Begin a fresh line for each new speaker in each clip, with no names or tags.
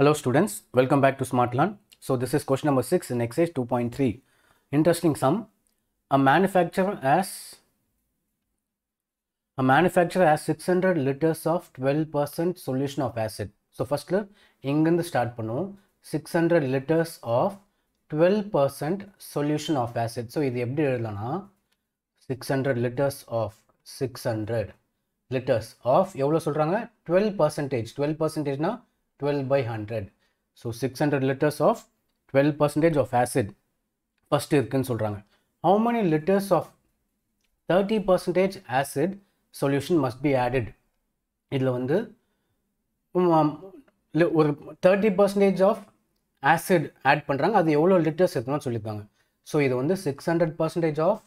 Hello students, welcome back to SmartLearn. So this is question number 6 in exercise 2.3. Interesting sum. A manufacturer has a manufacturer has 600 liters of 12% solution of acid. So first இங்கிருந்து start பண்ணுவோம் 600 liters of 12% solution of acid. So this is 600 liters of 600 liters of எவ்வளவு சொல்றாங்க 12 percentage 12 percentageனா 12 12 by 100 so 600 liters of 12 percentage of acid first இருக்குன்னு சொல்கிறாங்க how many liters of thirty percentage acid solution must be added இதில் வந்து ஒரு thirty percentage of acid add பண்ணுறாங்க அது எவ்வளோ லிட்டர்ஸ் இருக்கணும்னு சொல்லியிருக்காங்க ஸோ இது வந்து six hundred percentage of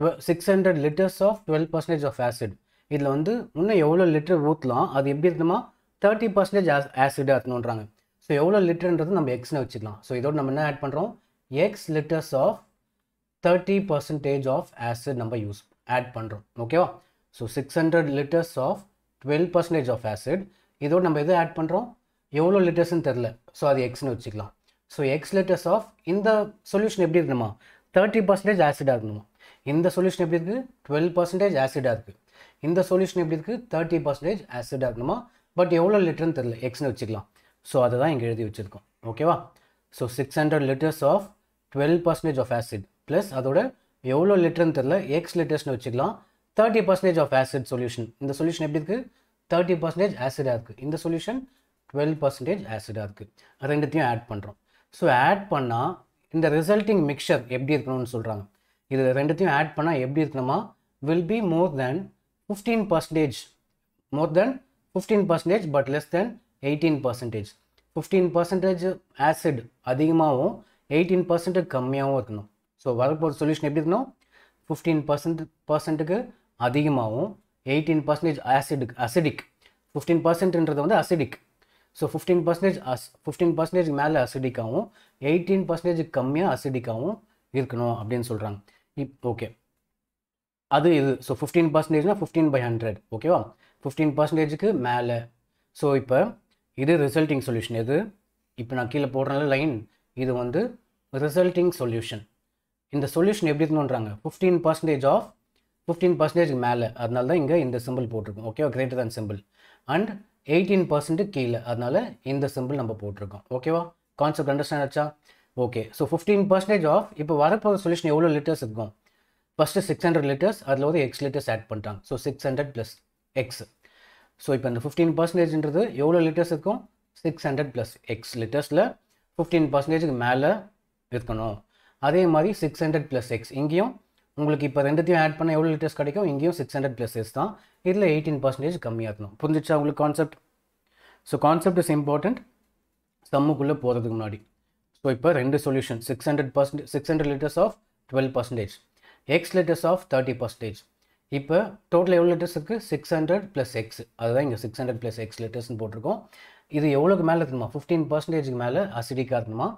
twelve six hundred liters of twelve percentage of acid இதில் வந்து இன்னும் எவ்வளோ லிட்டர் ஊற்றலாம் அது எப்படி இருக்குமா தேர்ட்டி பர்சன்டேஜ் ஆஸ் ஆசிட் ஏற்றணுன்றாங்க ஸோ எவ்வளோ லிட்டர்ன்றது நம்ம எக்ஸ்னு வச்சுக்கலாம் ஸோ இதோட நம்ம என்ன ஆட் பண்ணுறோம் x liters of thirty percentage of acid நம்ம யூஸ் ஆட் பண்ணுறோம் ஓகேவா so six hundred liters of twelve percentage of acid இதோட நம்ம எது ஆட் பண்ணுறோம் எவ்வளோ லிட்டர்ஸ்னு தெரில ஸோ அது எக்ஸ்னு வச்சுக்கலாம் ஸோ எக்ஸ் லிட்டர்ஸ் ஆஃப் இந்த சொல்யூஷன் எப்படி இருக்கணுமா தேர்ட்டி பர்சன்டேஜ் ஆசிடாக இருக்கணுமா இந்த சொல்யூஷன் எப்படி இருக்குது டுவெல் பர்சன்டேஜ் ஆசிடாக இருக்குது இந்த சொல்யூஷன் எப்படி இருக்குது தேர்ட்டி பர்சன்டேஜ் ஆசிடாக இருக்கணுமா பட் எவ்வளோ லிட்டர்னு தெரில எக்ஸ்னு வச்சுக்கலாம் ஸோ அதை தான் இங்கே எழுதி வச்சுருக்கோம் ஓகேவா so six hundred liters of twelve percentage of acid plus அதோட எவ்வளோ லிட்டர்னு தெரில எக்ஸ் லிட்டர்ஸ்னு வச்சுக்கலாம் thirty percentage of acid solution இந்த சொல்யூஷன் எப்படி இருக்குது தேர்ட்டி பர்சன்டேஜ் ஆசிடாக இருக்குது இந்த சொல்யூஷன் டுவெல் பர்சன்டேஜ் ஆசிடாக இருக்குது ரெண்டுத்தையும் ஆட் பண்ணுறோம் ஸோ ஆட் பண்ணால் இந்த ரிசல்ட்டிங் மிக்சர் எப்படி இருக்கணும்னு சொல்கிறாங்க இது ரெண்டுத்தையும் ஆட் பண்ணால் எப்படி இருக்கணுமா will be more than fifteen percentage more than fifteen percentage but less then eighteen percentage fifteen percentage acid அதிகமாகவும் எயிட்டீன் பர்சன்ட்டு கம்மியாகவும் இருக்கணும் ஸோ வரப்போகிற சொல்யூஷன் எப்படி இருக்கணும் ஃபிஃப்டீன் பர்சன்ட் பர்சன்ட்டுக்கு அதிகமாகவும் எயிட்டீன் பர்சன்டேஜ் ஆசிடுக்கு அசிடிக் ஃபிஃப்டீன் பர்சன்ட்ன்றது வந்து acidic so fifteen percentage as fifteen percentage மேலே அசிடிக்காகவும் எயிட்டீன் பர்சன்டேஜ் கம்மியாக அசிடிக்காகவும் இருக்கணும் அப்படின்னு சொல்கிறாங்க இப் ஓகே அது இது ஸோ ஃபிஃப்டீன் பர்சன்டேஜ்னா ஃபிஃப்டீன் பை ஹண்ட்ரட் ஓகேவா ஃபிஃப்டீன் பர்சன்டேஜுக்கு மேலே ஸோ இப்போ இது ரிசல்ட்டிங் சொல்யூஷன் எது இப்போ நான் கீழே போடுறனால லைன் இது வந்து ரிசல்ட்டிங் சொல்யூஷன் இந்த சொல்யூஷன் எப்படி இருக்கணுன்றாங்க fifteen percentage of fifteen percentage மேலே அதனால தான் இங்கே இந்த சிம்பிள் போட்டிருக்கோம் ஓகேவா greater than symbol and eighteen percent கீழே அதனால் இந்த சிம்பிள் நம்ம போட்டிருக்கோம் ஓகேவா கான்செப்ட் அண்டர்ஸ்டாண்ட் ஆச்சா okay so fifteen percentage of இப்போ வரப்போகிற சொல்யூஷன் எவ்வளோ லிட்டர்ஸ் இருக்கும் ஃபஸ்ட்டு சிக்ஸ் ஹண்ட்ரட் லிட்டர்ஸ் அதில் வந்து எக்ஸ் லிட்டர்ஸ் ஆட் பண்ணிட்டாங்க so six hundred plus x so இப்போ இந்த ஃபிஃப்டீன் பர்சன்டேஜ்ன்றது எவ்வளோ லிட்டர்ஸ் இருக்கும் சிக்ஸ் ஹண்ட்ரட் ப்ளஸ் எக்ஸ் லிட்டர்ஸில் ஃபிஃப்டீன் பர்சன்டேஜுக்கு மேலே இருக்கணும் அதே மாதிரி சிக்ஸ் ஹண்ட்ரட் ப்ளஸ் எக்ஸ் இங்கேயும் உங்களுக்கு இப்போ ரெண்டுத்தையும் ஆட் பண்ணால் எவ்வளோ லிட்டர்ஸ் கிடைக்கும் இங்கேயும் சிக்ஸ் ஹண்ட்ரட் ப்ளஸ் எஸ் தான் இதில் எயிட்டீன் பர்சன்டேஜ் கம்மியாக புரிஞ்சிச்சா உங்களுக்கு concept so concept is important சம்முக்குள்ளே போகிறதுக்கு முன்னாடி ஸோ இப்போ ரெண்டு solution six hundred percent six hundred liters of twelve percentage x liters of thirty percentage இப்போ டோட்டல் எவ்வளோ லெட்டர்ஸ் இருக்குது சிக்ஸ் ஹண்ட்ரட் ப்ளஸ் எக்ஸ் அதுதான் இங்கே சிக்ஸ் ஹண்ட்ரட் ப்ளஸ் எக்ஸ் லெட்டர்ஸ்னு போட்டிருக்கோம் இது எவ்வளோக்கு மேலே இருக்குமா ஃபிஃப்டீன் பர்சன்டேஜுக்கு மேலே அசிடிக்காக இருக்குமா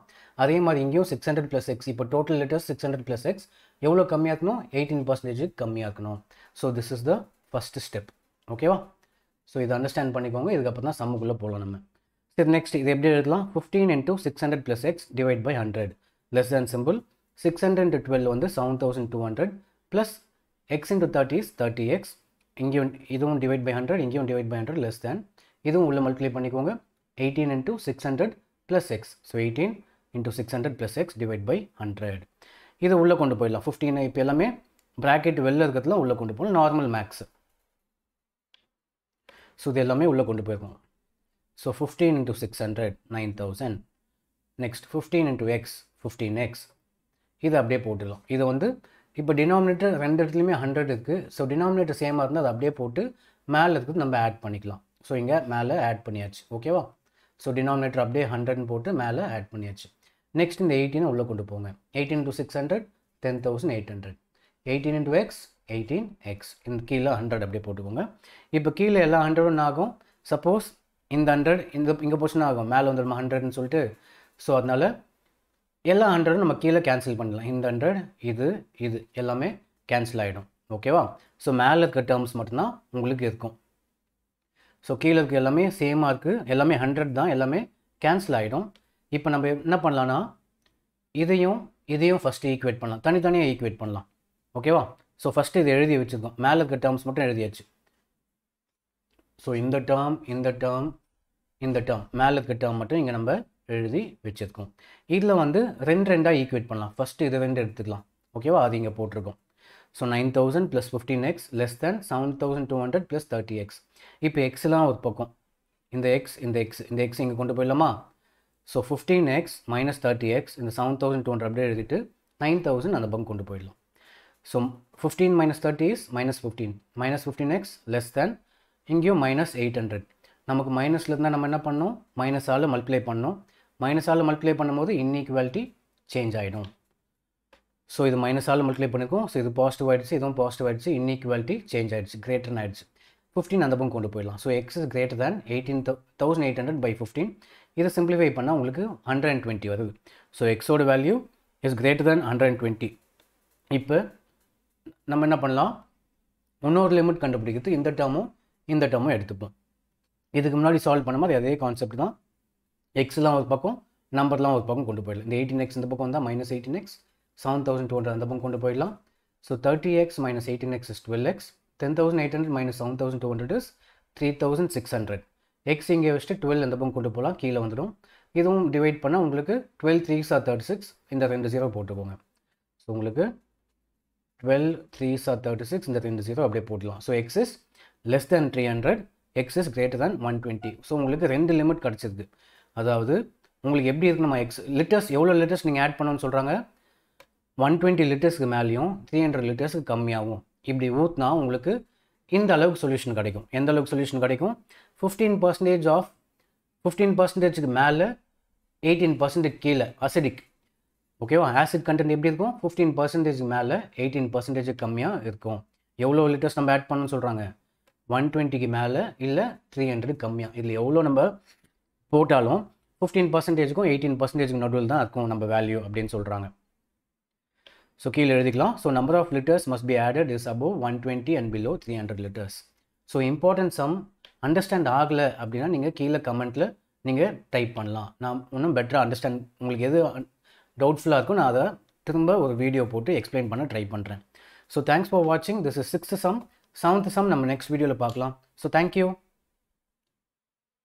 அதே மாதிரி இங்கேயும் சிக்ஸ் ஹண்ட்ரட் ப்ளஸ் எக்ஸ் இப்போ total liters six hundred plus x எவ்வளோ கம்மியாக இருக்கணும் எயிட்டீன் பர்சன்டேஜுக்கு கம்மியாக இருக்கணும் so this is the first step ஓகேவா ஸோ இதை அண்டர்ஸ்டாண்ட் பண்ணிக்கோங்க இதுக்கப்புறம் தான் சம்முக்குள்ளே போகலாம் நம்ம சரி நெக்ஸ்ட் இது எப்படி எழுதலாம் fifteen into six hundred plus x divide by hundred less than symbol six hundred twelve வந்து seven thousand two hundred plus x into thirty is thirty x இங்கேயும் இதுவும் டிவைட் பை ஹண்ட்ரட் இங்கேயும் divide by hundred less than இதுவும் உள்ளே multiply பண்ணிக்கோங்க eighteen into six hundred plus x so eighteen into six hundred plus x divide by hundred இது உள்ளே கொண்டு போயிடலாம் ஃபிஃப்டீன் இப்போ எல்லாமே ப்ராக்கெட் வெளில இருக்கிறதுலாம் உள்ளே கொண்டு போகணும் நார்மல் மேக்ஸ் ஸோ இது எல்லாமே உள்ளே கொண்டு போயிருக்கோம் so fifteen into six hundred nine thousand next fifteen into x fifteen x இதை அப்படியே போட்டுடலாம் இதை வந்து இப்போ டினாமினேட்டர் ரெண்டு இடத்துலையுமே ஹண்ட்ரட் இருக்குது ஸோ டினாமினேட்டர் சேமாக இருந்தால் அதை அப்படியே போட்டு மேலே இருக்கிறது நம்ம ஆட் பண்ணிக்கலாம் ஸோ இங்கே மேலே ஆட் பண்ணியாச்சு ஓகேவா ஸோ டினாமினேட்டர் அப்படியே ஹண்ட்ரட்னு போட்டு மேலே ஆட் பண்ணியாச்சு நெக்ஸ்ட் இந்த எயிட்டீனை உள்ளே கொண்டு போங்க eighteen to six hundred ten thousand eight hundred eighteen into x eighteen x இந்த கீழே ஹண்ட்ரட் அப்படியே போட்டுக்கோங்க இப்போ கீழே எல்லா ஹண்ட்ரடும் ஆகும் சப்போஸ் இந்த ஹண்ட்ரட் இந்த இங்கே போச்சுன்னா ஆகும் மேலே வந்துடும் ஹண்ட்ரட்னு சொல்லிட்டு ஸோ அதனால் எல்லா ஹண்ட்ரடும் நம்ம கீழே கேன்சல் பண்ணலாம் இந்த ஹண்ட்ரட் இது இது எல்லாமே கேன்சல் ஆகிடும் ஓகேவா ஸோ மேலே இருக்க டேர்ம்ஸ் மட்டும்தான் உங்களுக்கு இருக்கும் ஸோ கீழே இருக்க எல்லாமே சேமாக இருக்குது எல்லாமே ஹண்ட்ரட் தான் எல்லாமே கேன்சல் ஆகிடும் இப்போ நம்ம என்ன பண்ணலான்னா இதையும் இதையும் ஃபஸ்ட்டு ஈக்குவேட் பண்ணலாம் தனித்தனியாக ஈக்குவேட் பண்ணலாம் ஓகேவா ஸோ ஃபஸ்ட்டு இதை எழுதி வச்சுருக்கோம் மேலே இருக்க டேர்ம்ஸ் மட்டும் எழுதியாச்சு ஸோ இந்த டேர்ம் இந்த டேர்ம் இந்த டேர்ம் மேலே இருக்க டேர்ம் மட்டும் இங்கே நம்ம எழுதி வச்சுருக்கோம் இதில் வந்து ரெண்டு ரெண்டாக ஈக்குவேட் பண்ணலாம் ஃபஸ்ட்டு இது ரெண்டு எடுத்துக்கலாம் ஓகேவா அது இங்கே போட்டிருக்கோம் so nine thousand plus fifteen x less than seven thousand two hundred plus thirty x இப்போ எக்ஸ்லாம் ஒரு பக்கம் இந்த எக்ஸ் இந்த எக்ஸ் இந்த எக்ஸ் இங்கே கொண்டு போயிடலாமா so fifteen x minus thirty x இந்த செவன் தௌசண்ட் டூ ஹண்ட்ரட் அப்படியே எழுதிட்டு நைன் தௌசண்ட் அந்த பக்கம் கொண்டு போயிடலாம் so fifteen minus thirty is minus fifteen minus fifteen x less then இங்கேயும் மைனஸ் எயிட் ஹண்ட்ரட் நமக்கு மைனஸில் இருந்தால் நம்ம என்ன பண்ணோம் மைனஸால் மல்டிப்ளை பண்ணோம் மைனஸால் மல்டிப்ளை பண்ணும்போது இன்இக்வாலிட்டி சேஞ்ச் ஆகிடும் ஸோ இது மைனஸால் மல்டிப்ளை பண்ணிக்கும் ஸோ இது பாசிட்டிவ் ஆகிடுச்சு இதுவும் பாசிட்டிவ் ஆகிடுச்சு இன்இக்வாலிட்டி சேஞ்ச் ஆகிடுச்சு கிரேட்டர்னு ஆகிடுச்சு ஃபிஃப்டீன் அந்த பக்கம் கொண்டு போயிடலாம் so x is greater than eighteen thousand eight hundred by fifteen இதை சிம்பிளிஃபை பண்ணால் உங்களுக்கு ஹண்ட்ரட் அண்ட் டுவெண்ட்டி வருது ஸோ எக்ஸோட value is greater than hundred and twenty இப்போ நம்ம என்ன பண்ணலாம் இன்னொரு லிமிட் கண்டுபிடிக்கிறது இந்த டேர்மும் இந்த டேர்மும் எடுத்துப்போம் இதுக்கு முன்னாடி சால்வ் பண்ணும்போது அதே கான்செப்ட் தான் எக்ஸ்லாம் ஒரு பக்கம் நம்பர்லாம் ஒரு பக்கம் கொண்டு போயிடலாம் இந்த எயிட்டின் எக்ஸ் இந்த பக்கம் வந்தால் minus eighteen x seven thousand two hundred அந்த பக்கம் கொண்டு போயிடலாம் so thirty x minus eighteen x is twelve x ten thousand eight hundred minus seven thousand two hundred is three thousand six hundred x இங்கே வச்சுட்டு twelve அந்த பக்கம் கொண்டு போகலாம் கீழே வந்துடும் இதுவும் டிவைட் பண்ணால் உங்களுக்கு twelve threes are thirty six இந்த ரெண்டு ஜீரோ போட்டுக்கோங்க ஸோ உங்களுக்கு twelve threes are thirty six இந்த ரெண்டு ஜீரோ அப்படியே போட்டலாம் so x is less than three hundred x is greater than one twenty so உங்களுக்கு ரெண்டு லிமிட் கிடச்சிருக்கு அதாவது உங்களுக்கு எப்படி இருக்கு நம்ம எக்ஸ் லிட்டர்ஸ் எவ்வளோ லிட்டர்ஸ் நீங்கள் ஆட் பண்ணணும்னு சொல்கிறாங்க ஒன் டுவெண்ட்டி லிட்டர்ஸ்க்கு மேலேயும் த்ரீ ஹண்ட்ரட் லிட்டர்ஸ்க்கு கம்மியாகும் இப்படி ஊற்றினா உங்களுக்கு இந்த அளவுக்கு சொல்யூஷன் கிடைக்கும் எந்த அளவுக்கு சொல்யூஷன் கிடைக்கும் ஃபிஃப்டீன் பர்சன்டேஜ் ஆஃப் ஃபிஃப்டீன் பர்சன்டேஜுக்கு மேலே எயிட்டீன் பர்சன்டேஜ் கீழே அசிடிக் ஓகேவா ஆசிட் கண்டென்ட் எப்படி இருக்கும் ஃபிஃப்டீன் பர்சன்டேஜ் மேலே எயிட்டீன் பர்சன்டேஜ் கம்மியாக இருக்கும் எவ்வளோ லிட்டர்ஸ் நம்ம ஆட் பண்ணணும்னு சொல்கிறாங்க ஒன் டுவெண்ட்டிக்கு மேலே இல்லை த்ரீ ஹண்ட்ரட் கம்மியாக இதில் எவ்வளோ நம்ம போட்டாலும் ஃபிஃப்டீன் பர்சன்டேஜுக்கும் எயிட்டீன் பர்சன்டேஜுக்கு நடுவில் தான் இருக்கும் நம்ம வேல்யூ அப்படின்னு சொல்கிறாங்க ஸோ கீழே எழுதிக்கலாம் so number of liters must be added is above one twenty and below three hundred liters so importance sum understand ஆகலை அப்படின்னா நீங்கள் கீழே கமெண்ட்டில் நீங்கள் டைப் பண்ணலாம் நான் இன்னும் பெட்டராக அண்டர்ஸ்டாண்ட் உங்களுக்கு எது டவுட்ஃபுல்லாக இருக்கும் நான் அதை திரும்ப ஒரு வீடியோ போட்டு எக்ஸ்பிளைன் பண்ண ட்ரை பண்ணுறேன் ஸோ தேங்க்ஸ் ஃபார் வாட்சிங் this is sixth sum seventh sum நம்ம நெக்ஸ்ட் வீடியோவில் பார்க்கலாம் ஸோ தேங்க்யூ